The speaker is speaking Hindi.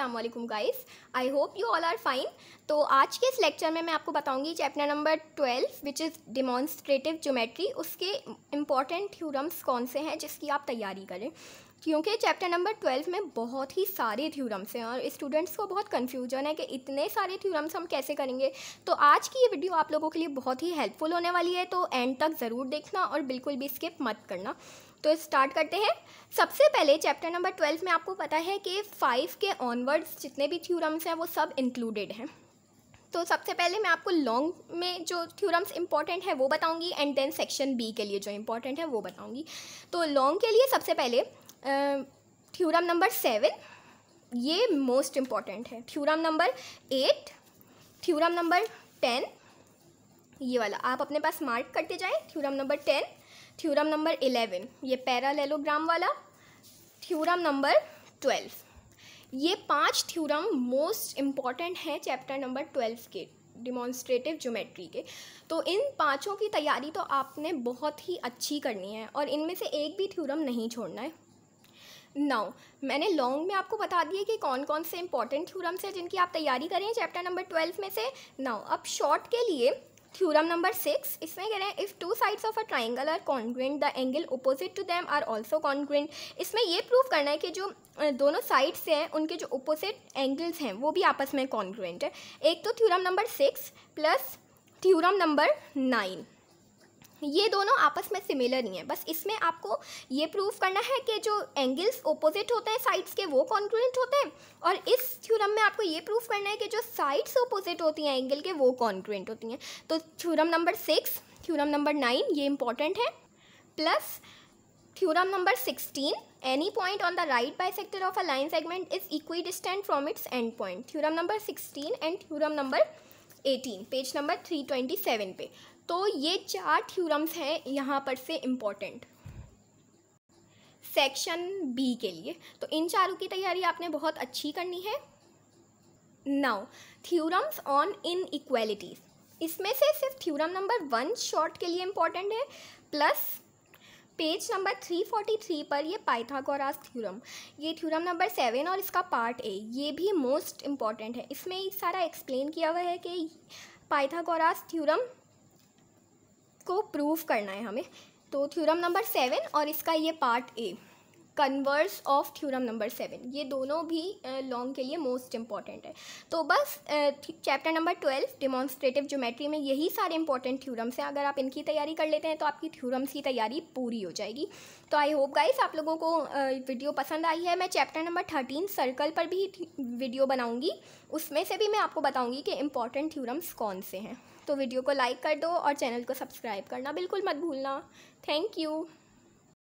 Aslam guys I hope you all are fine तो आज के इस लेक्चर में मैं आपको बताऊंगी chapter number twelve which is demonstrative geometry उसके इम्पॉर्टेंट थ्यूरम्स कौन से हैं जिसकी आप तैयारी करें क्योंकि चैप्टर नंबर ट्वेल्व में बहुत ही सारे थ्योरम्स हैं और स्टूडेंट्स को बहुत कन्फ्यूजन है कि इतने सारे थ्योरम्स हम कैसे करेंगे तो आज की ये वीडियो आप लोगों के लिए बहुत ही हेल्पफुल होने वाली है तो एंड तक ज़रूर देखना और बिल्कुल भी स्किप मत करना तो स्टार्ट करते हैं सबसे पहले चैप्टर नंबर ट्वेल्व में आपको पता है कि फ़ाइव के ऑनवर्ड्स जितने भी थ्यूरम्स हैं वो सब इंक्लूडेड हैं तो सबसे पहले मैं आपको लॉन्ग में जो थ्योरम्स इंपॉर्टेंट है वो बताऊंगी एंड देन सेक्शन बी के लिए जो इंपॉर्टेंट है वो बताऊंगी तो लॉन्ग के लिए सबसे पहले थ्योरम नंबर सेवन ये मोस्ट इम्पॉर्टेंट है theorem number eight theorem number ten ये वाला आप अपने पास मार्क करते जाएं theorem number ten theorem number eleven ये पैरालेलोग्राम वाला थ्योरम नंबर ट्वेल्व ये पांच थ्योरम मोस्ट इम्पॉर्टेंट हैं चैप्टर नंबर ट्वेल्व के डिमॉन्स्ट्रेटिव ज्योमेट्री के तो इन पांचों की तैयारी तो आपने बहुत ही अच्छी करनी है और इनमें से एक भी थ्योरम नहीं छोड़ना है नाउ मैंने लॉन्ग में आपको बता दिए कि कौन कौन से इंपॉर्टेंट थ्यूरम्स हैं जिनकी आप तैयारी करें चैप्टर नंबर ट्वेल्व में से नाउ अब शॉर्ट के लिए थ्यूरम नंबर सिक्स इसमें कह रहे हैं if two sides of a triangle are congruent the angle opposite to them are also congruent इसमें ये प्रूव करना है कि जो दोनों साइड्स हैं उनके जो ओपोजिट एंगल्स हैं वो भी आपस में कॉन्ग्रेंट है एक तो theorem number six plus theorem number nine ये दोनों आपस में सिमिलर नहीं है बस इसमें आपको ये प्रूव करना है कि जो एंगल्स ओपोजिट होते हैं साइड्स के वो कॉन्ग्रुएंट होते हैं और इस थ्योरम में आपको ये प्रूव करना है कि जो साइड्स ओपोजिट होती हैं एंगल के वो कॉन्ग्रुएंट होती हैं तो theorem number six theorem number nine ये इंपॉर्टेंट है plus any point on the right on sector of a line segment is equidistant from its end point theorem number sixteen and theorem number eighteen page number three twenty seven पे तो ये चार थ्योरम्स हैं यहाँ पर से इम्पॉर्टेंट सेक्शन बी के लिए तो इन चारों की तैयारी आपने बहुत अच्छी करनी है now theorems on inequalities इसमें से सिर्फ थ्योरम नंबर वन शॉर्ट के लिए इम्पॉर्टेंट है प्लस पेज नंबर 343 पर ये पाइथागोरास थ्योरम ये थ्योरम नंबर सेवन और इसका पार्ट ए ये भी मोस्ट इम्पॉर्टेंट है इसमें सारा एक्सप्लेन किया हुआ है कि पाइथागोरास थ्योरम को प्रूव करना है हमें तो थ्योरम नंबर सेवन और इसका ये part A converse of theorem number seven ये दोनों भी लॉन्ग के लिए मोस्ट इंपॉर्टेंट है तो बस chapter number twelve demonstrative geometry में यही सारे इंपॉर्टेंट थ्योरम्स हैं अगर आप इनकी तैयारी कर लेते हैं तो आपकी थ्योरम्स की तैयारी पूरी हो जाएगी तो आई होप गाइस आप लोगों को वीडियो पसंद आई है मैं चैप्टर नंबर थर्टीन सर्कल पर भी वीडियो बनाऊँगी उसमें से भी मैं आपको बताऊँगी कि इंपॉर्टेंट थ्योरम्स कौन से हैं तो वीडियो को लाइक कर दो और चैनल को सब्सक्राइब करना बिल्कुल मत भूलना थैंक यू